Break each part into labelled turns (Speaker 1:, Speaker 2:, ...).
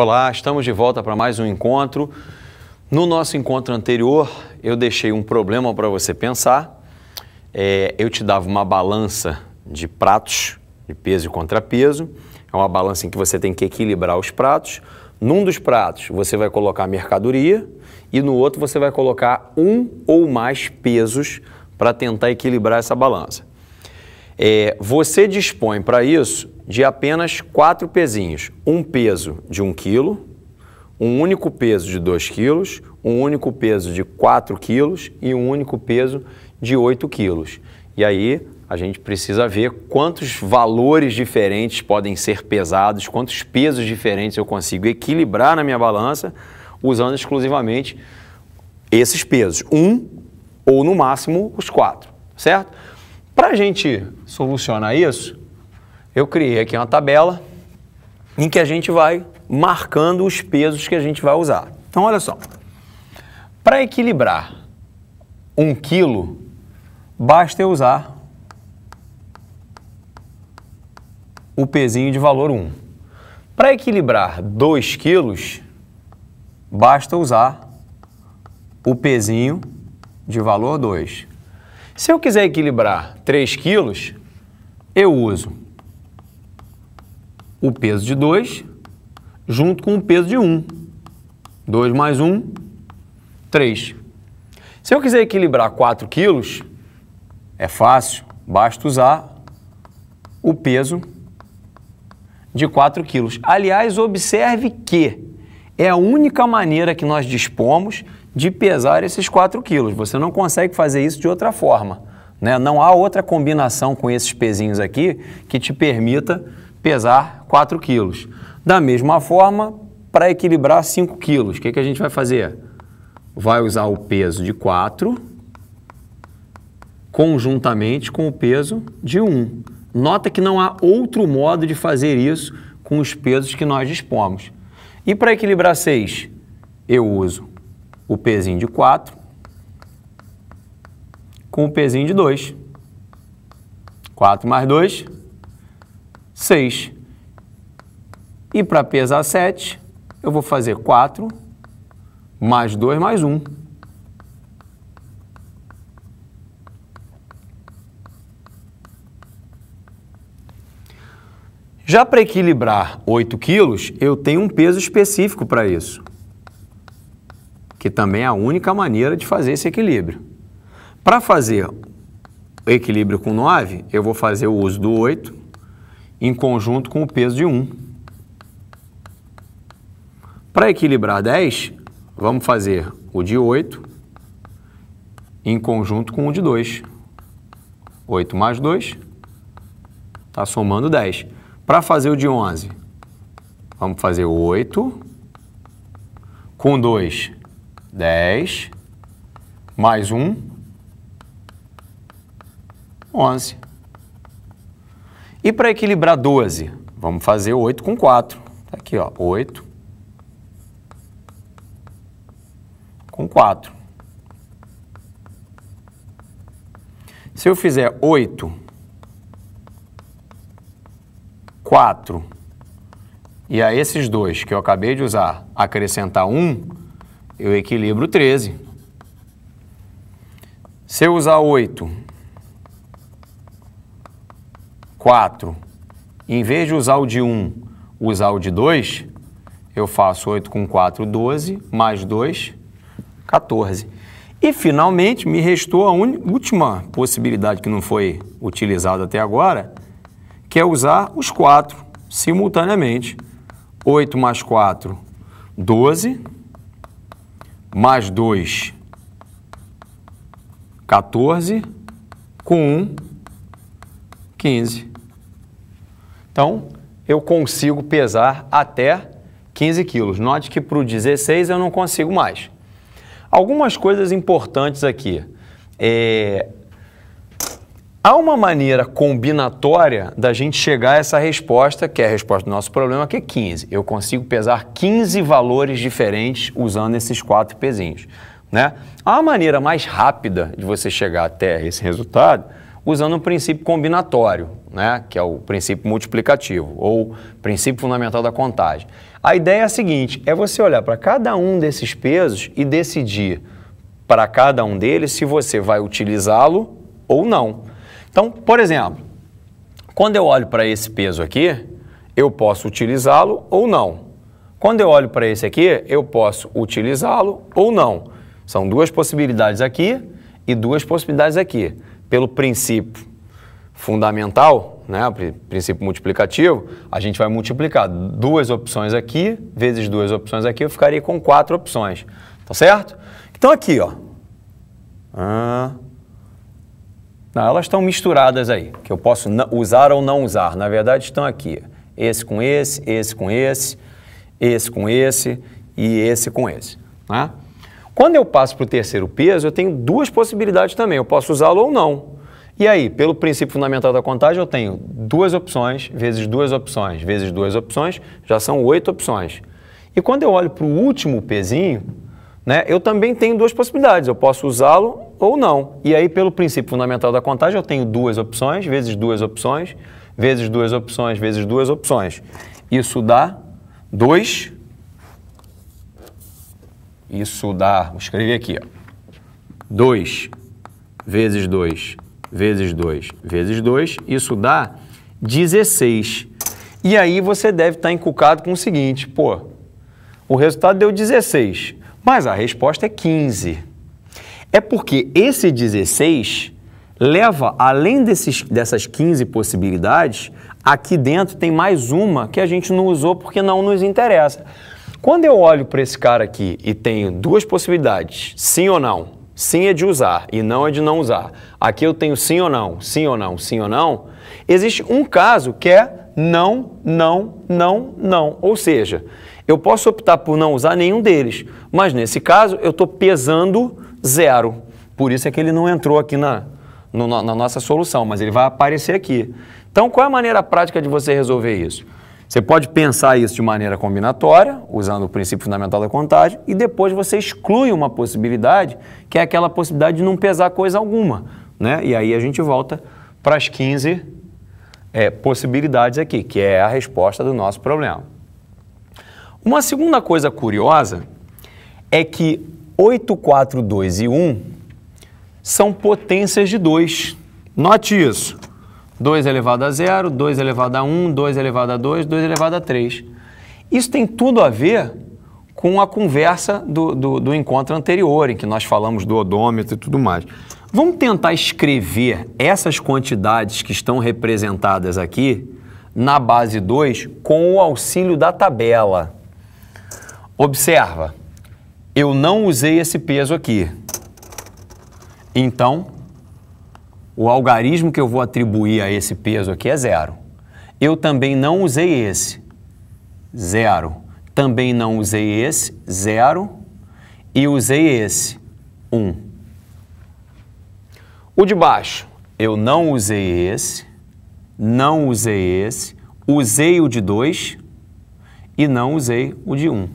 Speaker 1: Olá, estamos de volta para mais um encontro. No nosso encontro anterior, eu deixei um problema para você pensar. É, eu te dava uma balança de pratos, de peso e contrapeso. É uma balança em que você tem que equilibrar os pratos. Num dos pratos você vai colocar mercadoria e no outro você vai colocar um ou mais pesos para tentar equilibrar essa balança. É, você dispõe para isso de apenas quatro pezinhos. Um peso de 1 um quilo, um único peso de 2 quilos, um único peso de 4 quilos e um único peso de 8 quilos. E aí a gente precisa ver quantos valores diferentes podem ser pesados, quantos pesos diferentes eu consigo equilibrar na minha balança usando exclusivamente esses pesos. Um ou no máximo os quatro, certo? Para a gente solucionar isso, eu criei aqui uma tabela em que a gente vai marcando os pesos que a gente vai usar. Então, olha só. Para equilibrar um quilo, basta eu usar o pezinho de valor 1. Para equilibrar 2 quilos, basta usar o pezinho de valor 2. Se eu quiser equilibrar 3 quilos, eu uso o peso de 2 junto com o peso de 1. Um. 2 mais 1, um, 3. Se eu quiser equilibrar 4 quilos, é fácil, basta usar o peso de 4 quilos. Aliás, observe que é a única maneira que nós dispomos de pesar esses 4 quilos. Você não consegue fazer isso de outra forma. Né? Não há outra combinação com esses pezinhos aqui que te permita pesar 4 quilos. Da mesma forma, para equilibrar 5 quilos, o que, que a gente vai fazer? Vai usar o peso de 4 conjuntamente com o peso de 1. Nota que não há outro modo de fazer isso com os pesos que nós dispomos. E para equilibrar 6, eu uso o pezinho de 4 com o pezinho de 2. 4 mais 2, 6. E para pesar 7, eu vou fazer 4 mais 2 mais 1. Já para equilibrar 8 quilos, eu tenho um peso específico para isso, que também é a única maneira de fazer esse equilíbrio. Para fazer o equilíbrio com 9, eu vou fazer o uso do 8 em conjunto com o peso de 1. Para equilibrar 10, vamos fazer o de 8 em conjunto com o de 2. 8 mais 2 está somando 10. Para fazer o de 11, vamos fazer 8 com 2, 10, mais 1, 11. E para equilibrar 12, vamos fazer 8 com 4. Tá aqui, ó, 8 com 4. Se eu fizer 8, 4 e a esses dois que eu acabei de usar acrescentar 1, eu equilibro 13. Se eu usar 8 4, em vez de usar o de 1, usar o de 2, eu faço 8 com 4, 12, mais 2, 14. E, finalmente, me restou a última possibilidade que não foi utilizada até agora, que é usar os 4 simultaneamente. 8 mais 4, 12, mais 2, 14, com 1, 15. Então, eu consigo pesar até 15 quilos. Note que para o 16 eu não consigo mais. Algumas coisas importantes aqui. É... Há uma maneira combinatória da gente chegar a essa resposta, que é a resposta do nosso problema, que é 15. Eu consigo pesar 15 valores diferentes usando esses quatro pezinhos. Né? A maneira mais rápida de você chegar até esse resultado usando o princípio combinatório, né, que é o princípio multiplicativo ou princípio fundamental da contagem. A ideia é a seguinte: é você olhar para cada um desses pesos e decidir para cada um deles se você vai utilizá-lo ou não. Então, por exemplo, quando eu olho para esse peso aqui, eu posso utilizá-lo ou não. Quando eu olho para esse aqui, eu posso utilizá-lo ou não. São duas possibilidades aqui e duas possibilidades aqui pelo princípio fundamental, né, princípio multiplicativo, a gente vai multiplicar duas opções aqui vezes duas opções aqui, eu ficaria com quatro opções, tá certo? Então aqui, ó, ah, não, elas estão misturadas aí, que eu posso usar ou não usar. Na verdade, estão aqui. Esse com esse, esse com esse, esse com esse e esse com esse. Né? Quando eu passo para o terceiro peso, eu tenho duas possibilidades também. Eu posso usá-lo ou não. E aí, pelo princípio fundamental da contagem, eu tenho duas opções, vezes duas opções, vezes duas opções, já são oito opções. E quando eu olho para o último pezinho, né, eu também tenho duas possibilidades. Eu posso usá-lo ou não. E aí, pelo princípio fundamental da contagem, eu tenho duas opções, vezes duas opções, vezes duas opções, vezes duas opções. Isso dá 2 isso dá, vou escrever aqui, ó. 2 vezes 2 vezes 2 vezes 2, isso dá 16. E aí você deve estar encucado com o seguinte, pô, o resultado deu 16, mas a resposta é 15. É porque esse 16 leva, além desses, dessas 15 possibilidades, aqui dentro tem mais uma que a gente não usou porque não nos interessa. Quando eu olho para esse cara aqui e tenho duas possibilidades, sim ou não, sim é de usar e não é de não usar, aqui eu tenho sim ou não, sim ou não, sim ou não, existe um caso que é não, não, não, não. Ou seja, eu posso optar por não usar nenhum deles, mas nesse caso eu estou pesando zero. Por isso é que ele não entrou aqui na, no, na nossa solução, mas ele vai aparecer aqui. Então, qual é a maneira prática de você resolver isso? Você pode pensar isso de maneira combinatória, usando o princípio fundamental da contagem, e depois você exclui uma possibilidade, que é aquela possibilidade de não pesar coisa alguma. Né? E aí a gente volta para as 15 é, possibilidades aqui, que é a resposta do nosso problema. Uma segunda coisa curiosa é que 8, 4, 2 e 1 são potências de 2. Note isso. 2 elevado a 0, 2 elevado a 1, 2 elevado a 2, 2 elevado a 3. Isso tem tudo a ver com a conversa do, do, do encontro anterior, em que nós falamos do odômetro e tudo mais. Vamos tentar escrever essas quantidades que estão representadas aqui na base 2 com o auxílio da tabela. Observa, eu não usei esse peso aqui. Então, o algarismo que eu vou atribuir a esse peso aqui é zero. Eu também não usei esse, zero. Também não usei esse, zero. E usei esse, um. O de baixo, eu não usei esse, não usei esse, usei o de dois e não usei o de Um.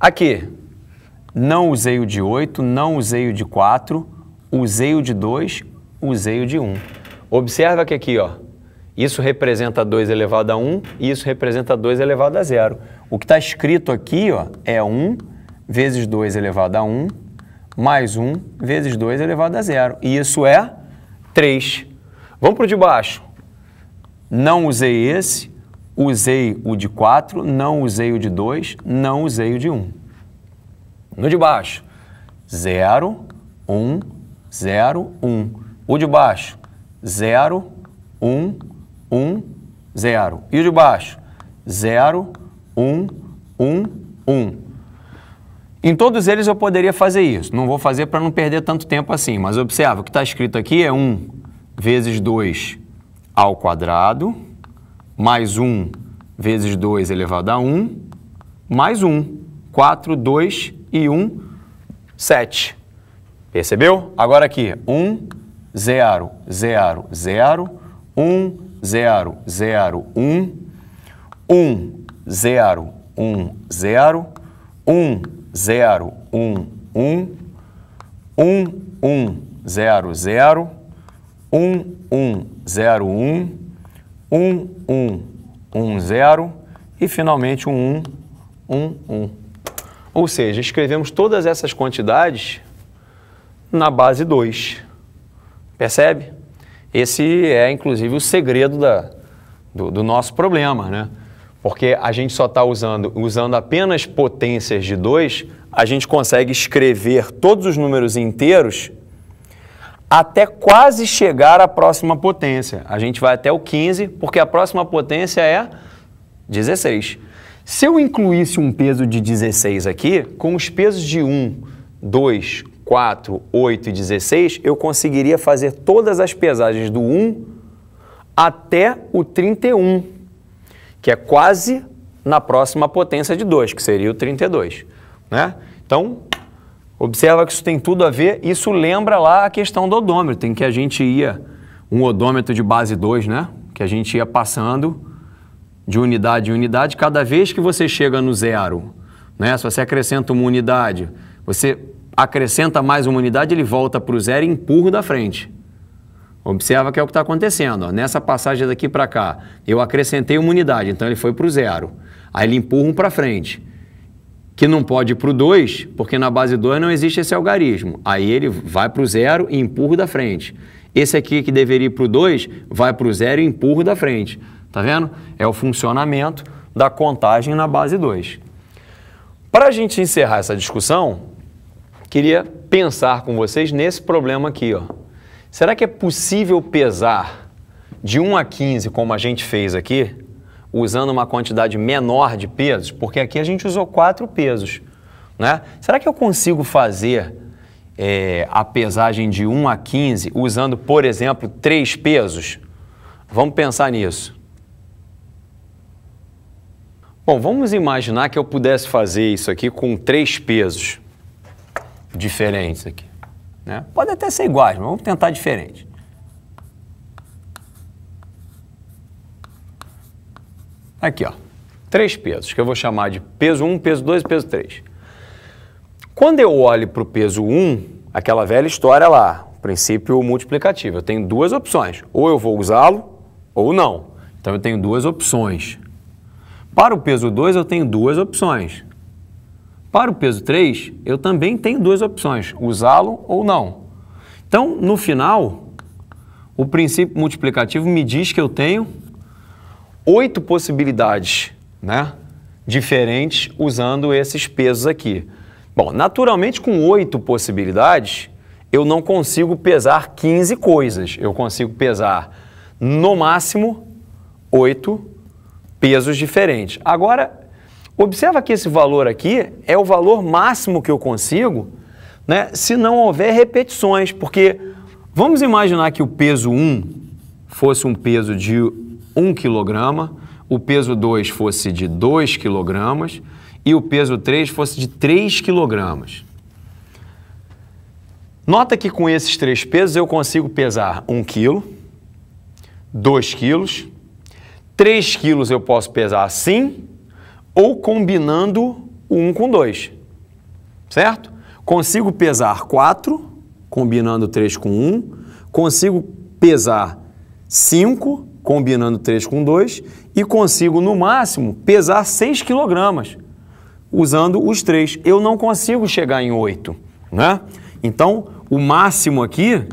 Speaker 1: Aqui, não usei o de oito, não usei o de quatro usei o de 2, usei o de 1. Um. Observa que aqui, ó, isso representa 2 elevado a 1 um, e isso representa 2 elevado a 0. O que está escrito aqui ó, é 1 um vezes 2 elevado a 1 um, mais 1 vezes 2 elevado a 0. E isso é 3. Vamos para o de baixo. Não usei esse, usei o de 4, não usei o de 2, não usei o de 1. Um. No de baixo, 0, 1, 0, 1. O de baixo, 0, 1, 1, 0. E o de baixo, 0, 1, 1, 1. Em todos eles eu poderia fazer isso. Não vou fazer para não perder tanto tempo assim, mas observa, o que está escrito aqui é 1 vezes 2 ao quadrado, mais 1 vezes 2 elevado a 1, mais 1. 4, 2 e 1, 7. Percebeu? Agora aqui, 1, 0, 0, 0, 1, 0, 0, 1, 1, 0, 1, 0, 1, 0, 1, 1, 1, 1, 0, 0, 1, 1, 0, 1, 1, 1, 1, 0 e finalmente um 1, 1, 1. Ou seja, escrevemos todas essas quantidades na base 2. Percebe? Esse é, inclusive, o segredo da, do, do nosso problema, né? Porque a gente só está usando, usando apenas potências de 2, a gente consegue escrever todos os números inteiros até quase chegar à próxima potência. A gente vai até o 15, porque a próxima potência é 16. Se eu incluísse um peso de 16 aqui, com os pesos de 1, 2, 4, 8 e 16, eu conseguiria fazer todas as pesagens do 1 até o 31, que é quase na próxima potência de 2, que seria o 32. Né? Então, observa que isso tem tudo a ver, isso lembra lá a questão do odômetro, em que a gente ia, um odômetro de base 2, né? que a gente ia passando de unidade em unidade, cada vez que você chega no zero, né? se você acrescenta uma unidade, você acrescenta mais uma unidade, ele volta para o zero e empurra da frente. Observa que é o que está acontecendo. Ó. Nessa passagem daqui para cá, eu acrescentei uma unidade, então ele foi para o zero. Aí ele empurra um para frente, que não pode ir para o 2, porque na base 2 não existe esse algarismo. Aí ele vai para o zero e empurra da frente. Esse aqui que deveria ir para o 2, vai para o zero e empurra da frente. Tá vendo? É o funcionamento da contagem na base 2. Para a gente encerrar essa discussão, queria pensar com vocês nesse problema aqui. Ó. Será que é possível pesar de 1 a 15, como a gente fez aqui, usando uma quantidade menor de pesos? Porque aqui a gente usou quatro pesos. Né? Será que eu consigo fazer é, a pesagem de 1 a 15 usando, por exemplo, três pesos? Vamos pensar nisso. Bom, vamos imaginar que eu pudesse fazer isso aqui com três pesos diferentes aqui. Né? Pode até ser iguais, mas vamos tentar diferente. Aqui, ó, três pesos, que eu vou chamar de peso 1, peso 2 e peso 3. Quando eu olho para o peso 1, aquela velha história lá, o princípio multiplicativo, eu tenho duas opções, ou eu vou usá-lo ou não. Então eu tenho duas opções. Para o peso 2 eu tenho duas opções. Para o peso 3, eu também tenho duas opções, usá-lo ou não. Então, no final, o princípio multiplicativo me diz que eu tenho oito possibilidades né, diferentes usando esses pesos aqui. Bom, naturalmente, com oito possibilidades, eu não consigo pesar 15 coisas. Eu consigo pesar, no máximo, oito pesos diferentes. Agora, Observa que esse valor aqui é o valor máximo que eu consigo né, se não houver repetições, porque vamos imaginar que o peso 1 fosse um peso de 1 kg, o peso 2 fosse de 2 kg e o peso 3 fosse de 3 kg. Nota que com esses três pesos eu consigo pesar 1 kg, 2 kg, 3 kg eu posso pesar assim ou combinando o 1 com 2, certo? Consigo pesar 4, combinando 3 com 1, consigo pesar 5, combinando 3 com 2, e consigo, no máximo, pesar 6 kg, usando os 3. Eu não consigo chegar em 8, né? Então, o máximo aqui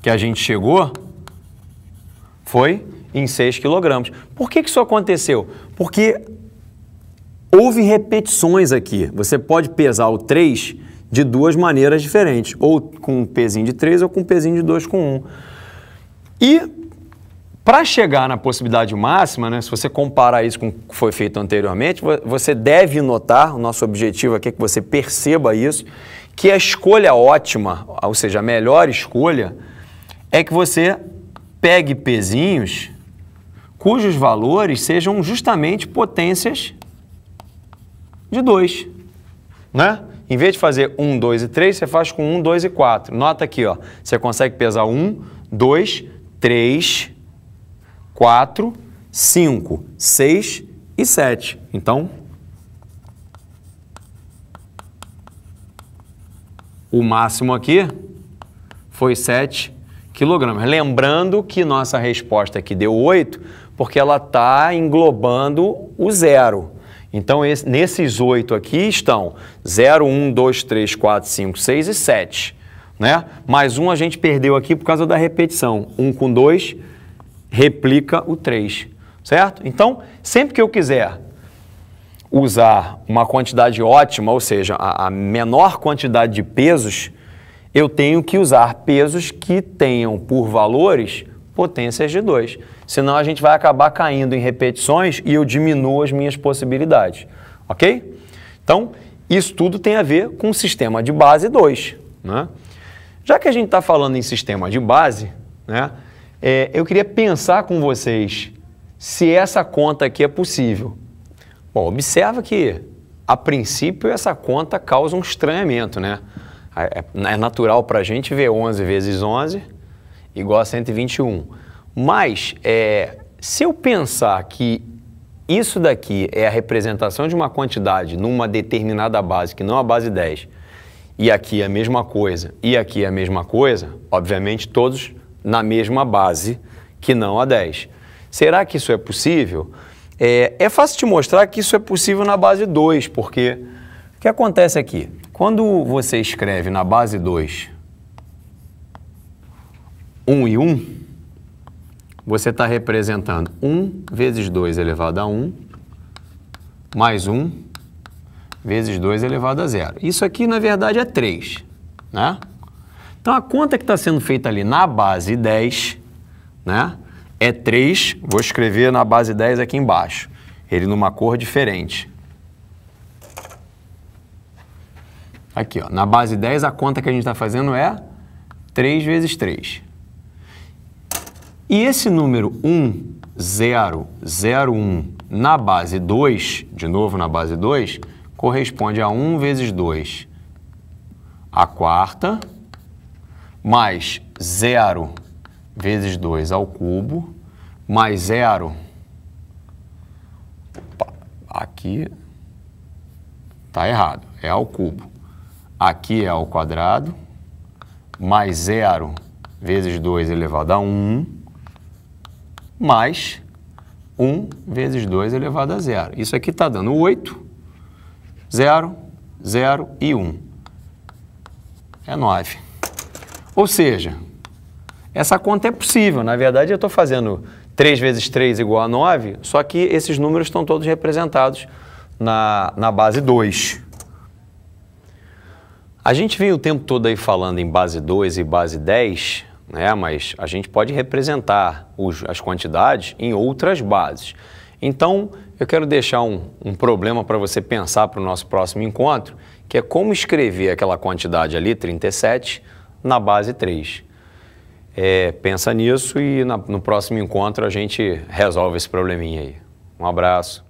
Speaker 1: que a gente chegou foi em 6 kg. Por que, que isso aconteceu? Porque houve repetições aqui. Você pode pesar o 3 de duas maneiras diferentes, ou com um pezinho de 3 ou com um pezinho de 2 com 1. E para chegar na possibilidade máxima, né, se você comparar isso com o que foi feito anteriormente, você deve notar, o nosso objetivo aqui é que você perceba isso, que a escolha ótima, ou seja, a melhor escolha, é que você pegue pezinhos cujos valores sejam justamente potências de 2. Né? Em vez de fazer 1, 2 e 3, você faz com 1, 2 e 4. Nota aqui, ó, você consegue pesar 1, 2, 3, 4, 5, 6 e 7. Então, o máximo aqui foi 7 kg. Lembrando que nossa resposta aqui deu 8 porque ela está englobando o zero. Então, esse, nesses oito aqui estão 0, 1, 2, 3, 4, 5, 6 e 7. Né? Mais um a gente perdeu aqui por causa da repetição. 1 um com 2 replica o 3, certo? Então, sempre que eu quiser usar uma quantidade ótima, ou seja, a, a menor quantidade de pesos, eu tenho que usar pesos que tenham por valores potências de 2. Senão a gente vai acabar caindo em repetições e eu diminuo as minhas possibilidades. Ok? Então, isso tudo tem a ver com o sistema de base 2. Né? Já que a gente está falando em sistema de base, né, é, eu queria pensar com vocês se essa conta aqui é possível. Bom, observa que, a princípio, essa conta causa um estranhamento, né? É, é, é natural para a gente ver 11 vezes 11 igual a 121. Mas é, se eu pensar que isso daqui é a representação de uma quantidade numa determinada base, que não a base 10, e aqui é a mesma coisa, e aqui é a mesma coisa, obviamente todos na mesma base, que não a 10. Será que isso é possível? É, é fácil te mostrar que isso é possível na base 2, porque o que acontece aqui? Quando você escreve na base 2 1 um e 1, um, você está representando 1 vezes 2 elevado a 1, mais 1 vezes 2 elevado a 0. Isso aqui, na verdade, é 3, né? Então, a conta que está sendo feita ali na base 10, né, é 3, vou escrever na base 10 aqui embaixo, ele numa cor diferente. Aqui, ó, na base 10, a conta que a gente está fazendo é 3 vezes 3. E esse número 1, 0, 0, 1 na base 2, de novo na base 2, corresponde a 1 vezes 2, a quarta, mais 0 vezes 2 ao cubo, mais 0, aqui está errado, é ao cubo. Aqui é ao quadrado, mais 0 vezes 2 elevado a 1, mais 1 vezes 2 elevado a zero. Isso aqui está dando 8, 0, 0 e 1. É 9. Ou seja, essa conta é possível. Na verdade, eu estou fazendo 3 vezes 3 igual a 9, só que esses números estão todos representados na, na base 2. A gente vem o tempo todo aí falando em base 2 e base 10, né? mas a gente pode representar os, as quantidades em outras bases. Então, eu quero deixar um, um problema para você pensar para o nosso próximo encontro, que é como escrever aquela quantidade ali, 37, na base 3. É, pensa nisso e na, no próximo encontro a gente resolve esse probleminha aí. Um abraço.